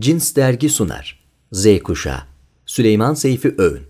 Cins Dergi sunar. Z Kuşağı Süleyman Seyfi Öğün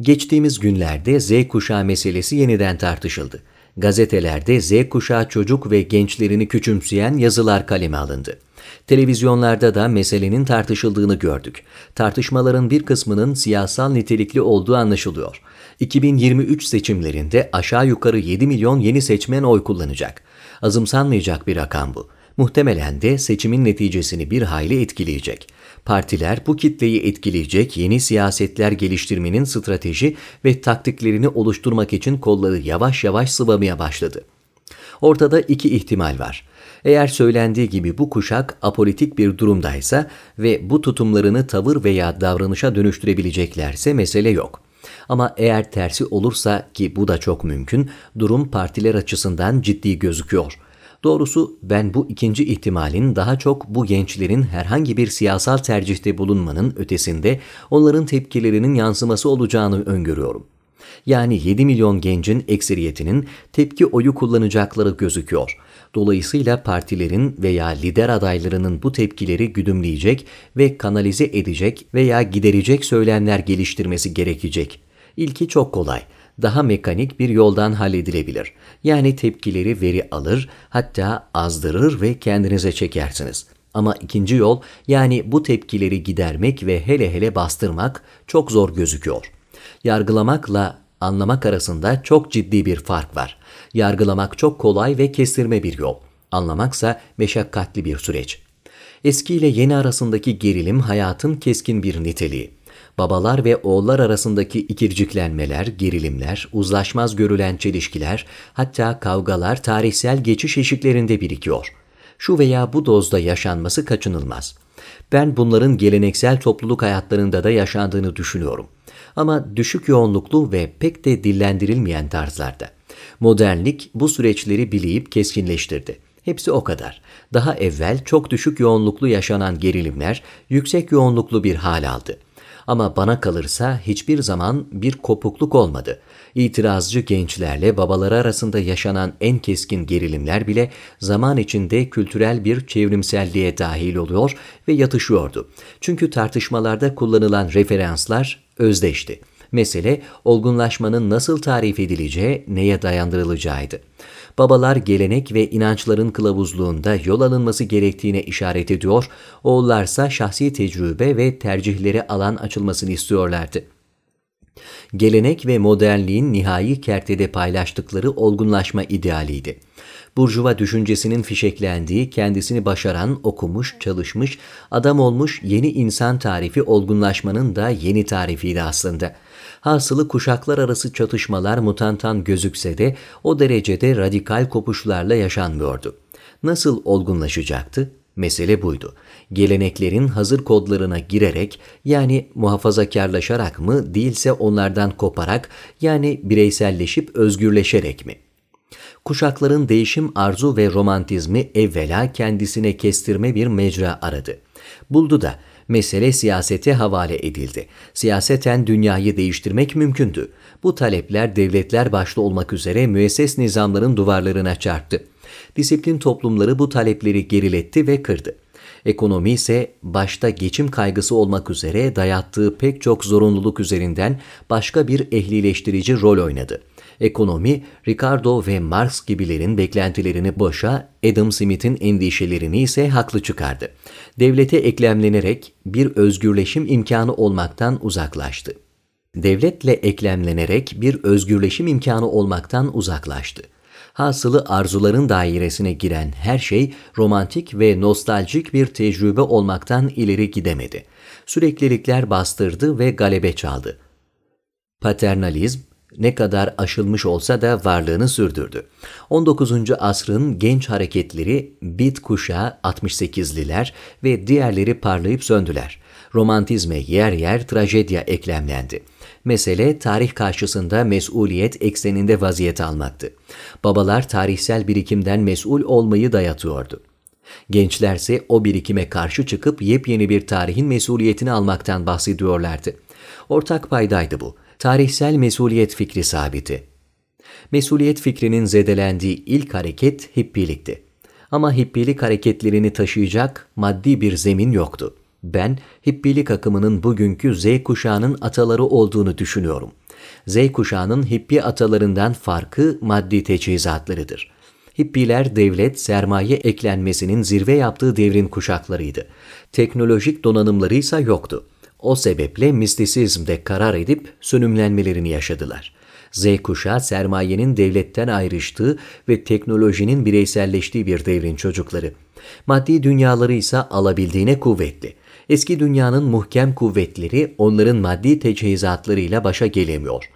Geçtiğimiz günlerde Z kuşağı meselesi yeniden tartışıldı. Gazetelerde Z kuşağı çocuk ve gençlerini küçümseyen yazılar kaleme alındı. Televizyonlarda da meselenin tartışıldığını gördük. Tartışmaların bir kısmının siyasal nitelikli olduğu anlaşılıyor. 2023 seçimlerinde aşağı yukarı 7 milyon yeni seçmen oy kullanacak. Azımsanmayacak bir rakam bu muhtemelen de seçimin neticesini bir hayli etkileyecek. Partiler bu kitleyi etkileyecek yeni siyasetler geliştirmenin strateji ve taktiklerini oluşturmak için kolları yavaş yavaş sıvamaya başladı. Ortada iki ihtimal var. Eğer söylendiği gibi bu kuşak apolitik bir durumdaysa ve bu tutumlarını tavır veya davranışa dönüştürebileceklerse mesele yok. Ama eğer tersi olursa ki bu da çok mümkün, durum partiler açısından ciddi gözüküyor. Doğrusu ben bu ikinci ihtimalin daha çok bu gençlerin herhangi bir siyasal tercihte bulunmanın ötesinde onların tepkilerinin yansıması olacağını öngörüyorum. Yani 7 milyon gencin ekseriyetinin tepki oyu kullanacakları gözüküyor. Dolayısıyla partilerin veya lider adaylarının bu tepkileri güdümleyecek ve kanalize edecek veya giderecek söylemler geliştirmesi gerekecek. İlki çok kolay daha mekanik bir yoldan halledilebilir. Yani tepkileri veri alır, hatta azdırır ve kendinize çekersiniz. Ama ikinci yol yani bu tepkileri gidermek ve hele hele bastırmak çok zor gözüküyor. Yargılamakla anlamak arasında çok ciddi bir fark var. Yargılamak çok kolay ve kestirme bir yol. Anlamaksa meşakkatli bir süreç. Eski ile yeni arasındaki gerilim hayatın keskin bir niteliği babalar ve oğullar arasındaki ikirciklenmeler, gerilimler, uzlaşmaz görülen çelişkiler, hatta kavgalar tarihsel geçiş eşiklerinde birikiyor. Şu veya bu dozda yaşanması kaçınılmaz. Ben bunların geleneksel topluluk hayatlarında da yaşandığını düşünüyorum. Ama düşük yoğunluklu ve pek de dillendirilmeyen tarzlarda. Modernlik bu süreçleri bileyip keskinleştirdi. Hepsi o kadar. Daha evvel çok düşük yoğunluklu yaşanan gerilimler yüksek yoğunluklu bir hal aldı. Ama bana kalırsa hiçbir zaman bir kopukluk olmadı. İtirazcı gençlerle babaları arasında yaşanan en keskin gerilimler bile zaman içinde kültürel bir çevrimselliğe dahil oluyor ve yatışıyordu. Çünkü tartışmalarda kullanılan referanslar özdeşti. Mesele olgunlaşmanın nasıl tarif edileceği, neye dayandırılacağıydı. Babalar gelenek ve inançların kılavuzluğunda yol alınması gerektiğine işaret ediyor, oğullarsa şahsi tecrübe ve tercihleri alan açılmasını istiyorlardı. Gelenek ve modernliğin nihai kertede paylaştıkları olgunlaşma idealiydi. Burjuva düşüncesinin fişeklendiği, kendisini başaran, okumuş, çalışmış, adam olmuş yeni insan tarifi olgunlaşmanın da yeni tarifiydi aslında. Hasılı kuşaklar arası çatışmalar mutantan gözükse de o derecede radikal kopuşlarla yaşanmıyordu. Nasıl olgunlaşacaktı? Mesele buydu geleneklerin hazır kodlarına girerek yani muhafazakarlaşarak mı değilse onlardan koparak yani bireyselleşip özgürleşerek mi? Kuşakların değişim arzu ve romantizmi evvela kendisine kestirme bir mecra aradı. Buldu da mesele siyasete havale edildi. Siyaseten dünyayı değiştirmek mümkündü. Bu talepler devletler başta olmak üzere müesses nizamların duvarlarına çarptı. Disiplin toplumları bu talepleri geriletti ve kırdı. Ekonomi ise başta geçim kaygısı olmak üzere dayattığı pek çok zorunluluk üzerinden başka bir ehlileştirici rol oynadı. Ekonomi, Ricardo ve Marx gibilerin beklentilerini boşa, Adam Smith'in endişelerini ise haklı çıkardı. Devlete eklemlenerek bir özgürleşim imkanı olmaktan uzaklaştı. Devletle eklemlenerek bir özgürleşim imkanı olmaktan uzaklaştı. Hasılı arzuların dairesine giren her şey romantik ve nostaljik bir tecrübe olmaktan ileri gidemedi. Süreklilikler bastırdı ve galebe çaldı. Paternalizm, ne kadar aşılmış olsa da varlığını sürdürdü. 19. asrın genç hareketleri bit kuşağı 68'liler ve diğerleri parlayıp söndüler. Romantizme yer yer trajedya eklemlendi. Mesele tarih karşısında mesuliyet ekseninde vaziyet almaktı. Babalar tarihsel birikimden mesul olmayı dayatıyordu. Gençlerse o birikime karşı çıkıp yepyeni bir tarihin mesuliyetini almaktan bahsediyorlardı. Ortak paydaydı bu. Tarihsel mesuliyet fikri sabiti. Mesuliyet fikrinin zedelendiği ilk hareket hippilikti. Ama hippilik hareketlerini taşıyacak maddi bir zemin yoktu. Ben hippilik akımının bugünkü Z kuşağının ataları olduğunu düşünüyorum. Z kuşağının hippi atalarından farkı maddi teçhizatlarıdır. Hippiler devlet sermaye eklenmesinin zirve yaptığı devrin kuşaklarıydı. Teknolojik donanımları ise yoktu. O sebeple mistisizmde karar edip sönümlenmelerini yaşadılar. Z kuşağı sermayenin devletten ayrıştığı ve teknolojinin bireyselleştiği bir devrin çocukları. Maddi dünyaları ise alabildiğine kuvvetli eski dünyanın muhkem kuvvetleri onların maddi teçhizatlarıyla başa gelemiyor.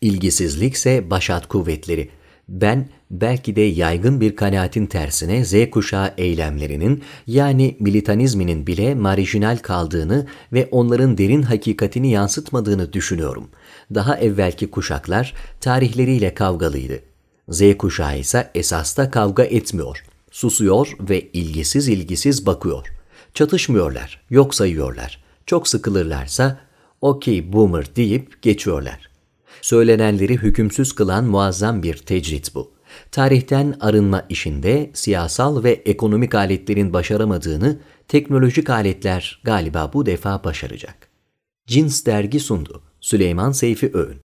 İlgisizlikse başat kuvvetleri. Ben belki de yaygın bir kanaatin tersine Z kuşağı eylemlerinin yani militanizminin bile marjinal kaldığını ve onların derin hakikatini yansıtmadığını düşünüyorum. Daha evvelki kuşaklar tarihleriyle kavgalıydı. Z kuşağı ise esasta kavga etmiyor. Susuyor ve ilgisiz ilgisiz bakıyor. Çatışmıyorlar, yok sayıyorlar. Çok sıkılırlarsa okey boomer deyip geçiyorlar. Söylenenleri hükümsüz kılan muazzam bir tecrit bu. Tarihten arınma işinde siyasal ve ekonomik aletlerin başaramadığını teknolojik aletler galiba bu defa başaracak. Cins dergi sundu. Süleyman Seyfi Öğün